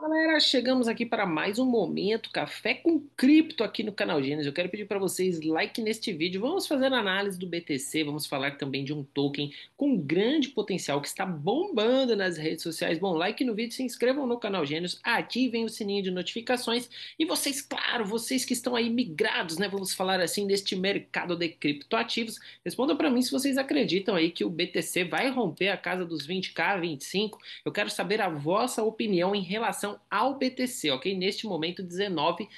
Fala galera, chegamos aqui para mais um momento Café com Cripto aqui no canal Gênesis. Eu quero pedir para vocês like neste vídeo. Vamos fazer análise do BTC, vamos falar também de um token com grande potencial que está bombando nas redes sociais. Bom, like no vídeo, se inscrevam no canal Gênesis, ativem o sininho de notificações e vocês, claro, vocês que estão aí migrados, né, vamos falar assim neste mercado de criptoativos, respondam para mim se vocês acreditam aí que o BTC vai romper a casa dos 20k, 25. Eu quero saber a vossa opinião em relação cotação ao BTC, ok? Neste momento, 19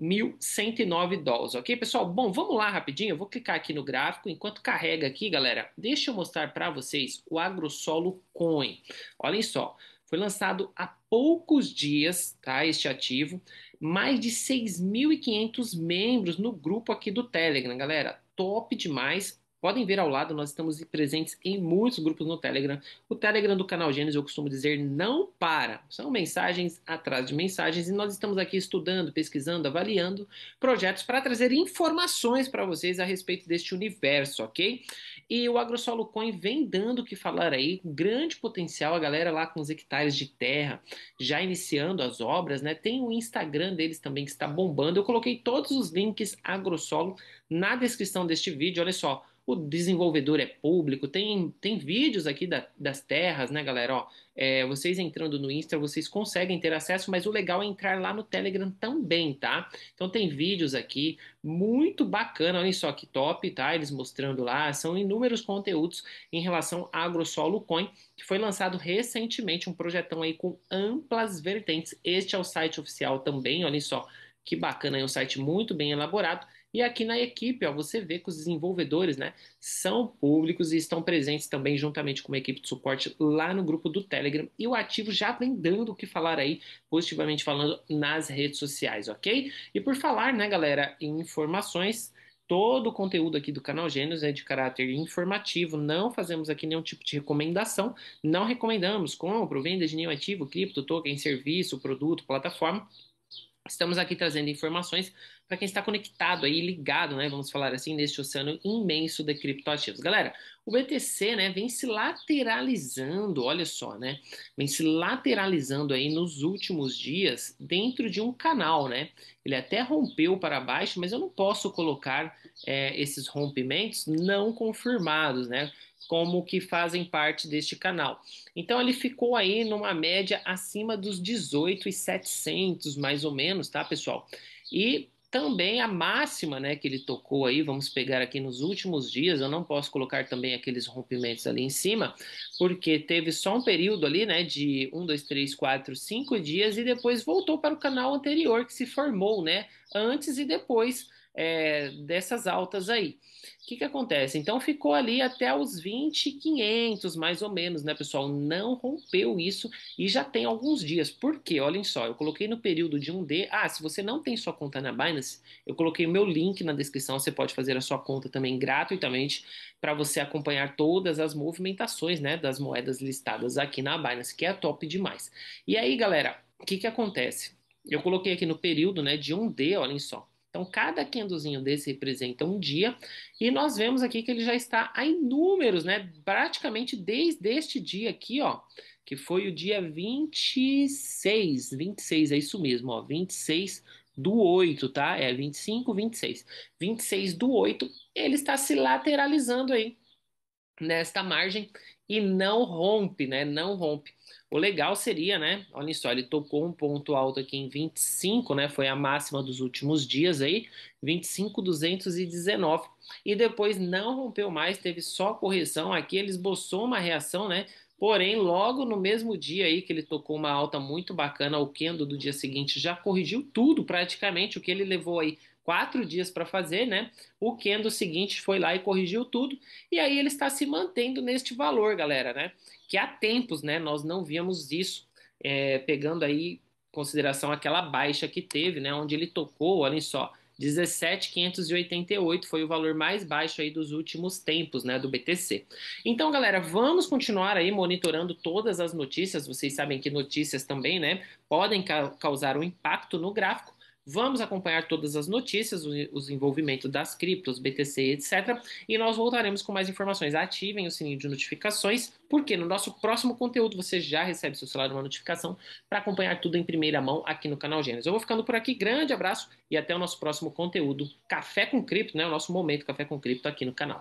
1.109 dólares, ok, pessoal? Bom, vamos lá rapidinho, eu vou clicar aqui no gráfico, enquanto carrega aqui, galera, deixa eu mostrar para vocês o AgroSolo Coin. Olhem só, foi lançado há poucos dias, tá, este ativo, mais de 6.500 membros no grupo aqui do Telegram, galera, top demais, Podem ver ao lado, nós estamos presentes em muitos grupos no Telegram. O Telegram do canal Gênesis, eu costumo dizer, não para. São mensagens atrás de mensagens e nós estamos aqui estudando, pesquisando, avaliando projetos para trazer informações para vocês a respeito deste universo, ok? E o AgroSolo Coin vem dando o que falar aí, grande potencial, a galera lá com os hectares de terra, já iniciando as obras, né? Tem o Instagram deles também que está bombando. Eu coloquei todos os links AgroSolo na descrição deste vídeo, olha só o desenvolvedor é público, tem, tem vídeos aqui da, das terras, né, galera? Ó, é, vocês entrando no Insta, vocês conseguem ter acesso, mas o legal é entrar lá no Telegram também, tá? Então tem vídeos aqui, muito bacana, olha só que top, tá? Eles mostrando lá, são inúmeros conteúdos em relação a AgroSolo Coin, que foi lançado recentemente, um projetão aí com amplas vertentes. Este é o site oficial também, olha só, que bacana, é um site muito bem elaborado e aqui na equipe, ó, você vê que os desenvolvedores né, são públicos e estão presentes também juntamente com uma equipe de suporte lá no grupo do Telegram. E o ativo já vem dando o que falar aí, positivamente falando, nas redes sociais, ok? E por falar, né, galera, em informações. Todo o conteúdo aqui do canal Gênios é de caráter informativo, não fazemos aqui nenhum tipo de recomendação, não recomendamos compra, venda de nenhum ativo, cripto, token, serviço, produto, plataforma, Estamos aqui trazendo informações para quem está conectado aí, ligado, né? Vamos falar assim, neste oceano imenso de criptoativos. Galera, o BTC né, vem se lateralizando, olha só, né? Vem se lateralizando aí nos últimos dias dentro de um canal, né? Ele até rompeu para baixo, mas eu não posso colocar é, esses rompimentos não confirmados, né? Como que fazem parte deste canal. Então ele ficou aí numa média acima dos 18,700 mais ou menos, tá, pessoal? E também a máxima né, que ele tocou aí, vamos pegar aqui nos últimos dias, eu não posso colocar também aqueles rompimentos ali em cima, porque teve só um período ali, né, de 1, 2, 3, 4, 5 dias e depois voltou para o canal anterior que se formou, né, antes e depois é, dessas altas aí. O que, que acontece? Então ficou ali até os 20,500 mais ou menos, né, pessoal? Não rompeu isso e já tem alguns dias. Por quê? Olhem só, eu coloquei no período de um d Ah, se você não tem sua conta na Binance, eu coloquei o meu link na descrição. Você pode fazer a sua conta também gratuitamente para você acompanhar todas as movimentações, né, das moedas listadas aqui na Binance, que é top demais. E aí, galera, o que, que acontece? Eu coloquei aqui no período, né, de um d olhem só. Então, cada quendozinho desse representa um dia, e nós vemos aqui que ele já está a inúmeros, né? Praticamente desde este dia aqui, ó, que foi o dia 26, 26, é isso mesmo, ó, 26 do 8, tá? É 25, 26. 26 do 8, ele está se lateralizando aí nesta margem e não rompe, né? Não rompe. O legal seria, né? Olha só, ele tocou um ponto alto aqui em 25, né? Foi a máxima dos últimos dias aí, 25,219 e depois não rompeu mais, teve só correção. Aqui ele esboçou uma reação, né? Porém, logo no mesmo dia aí que ele tocou uma alta muito bacana, o Kendo do dia seguinte já corrigiu tudo praticamente, o que ele levou aí quatro dias para fazer, né? O Kendo seguinte foi lá e corrigiu tudo. E aí ele está se mantendo neste valor, galera, né? Que há tempos, né? Nós não víamos isso, é, pegando aí consideração aquela baixa que teve, né? Onde ele tocou, olhem só, 17,588 foi o valor mais baixo aí dos últimos tempos, né, do BTC. Então, galera, vamos continuar aí monitorando todas as notícias. Vocês sabem que notícias também, né, podem ca causar um impacto no gráfico. Vamos acompanhar todas as notícias, os envolvimentos das criptos, BTC, etc. E nós voltaremos com mais informações. Ativem o sininho de notificações, porque no nosso próximo conteúdo você já recebe seu celular uma notificação para acompanhar tudo em primeira mão aqui no canal Gênesis. Eu vou ficando por aqui. Grande abraço e até o nosso próximo conteúdo. Café com Cripto, né? O nosso momento Café com Cripto aqui no canal.